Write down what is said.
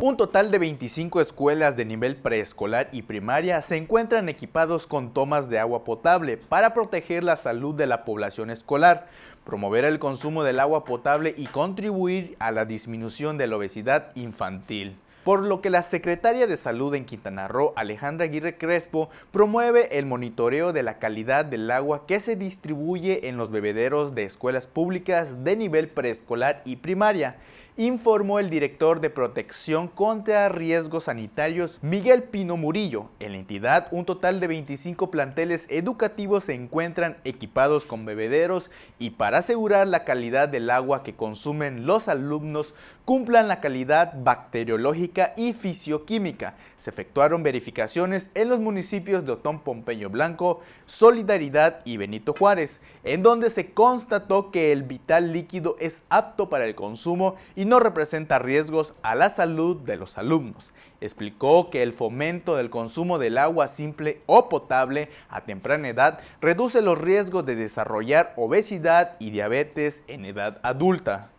Un total de 25 escuelas de nivel preescolar y primaria se encuentran equipados con tomas de agua potable para proteger la salud de la población escolar, promover el consumo del agua potable y contribuir a la disminución de la obesidad infantil por lo que la secretaria de Salud en Quintana Roo, Alejandra Aguirre Crespo, promueve el monitoreo de la calidad del agua que se distribuye en los bebederos de escuelas públicas de nivel preescolar y primaria, informó el director de Protección contra Riesgos Sanitarios, Miguel Pino Murillo. En la entidad, un total de 25 planteles educativos se encuentran equipados con bebederos y para asegurar la calidad del agua que consumen los alumnos, cumplan la calidad bacteriológica y fisioquímica. Se efectuaron verificaciones en los municipios de Otón Pompeyo Blanco, Solidaridad y Benito Juárez, en donde se constató que el vital líquido es apto para el consumo y y no representa riesgos a la salud de los alumnos. Explicó que el fomento del consumo del agua simple o potable a temprana edad reduce los riesgos de desarrollar obesidad y diabetes en edad adulta.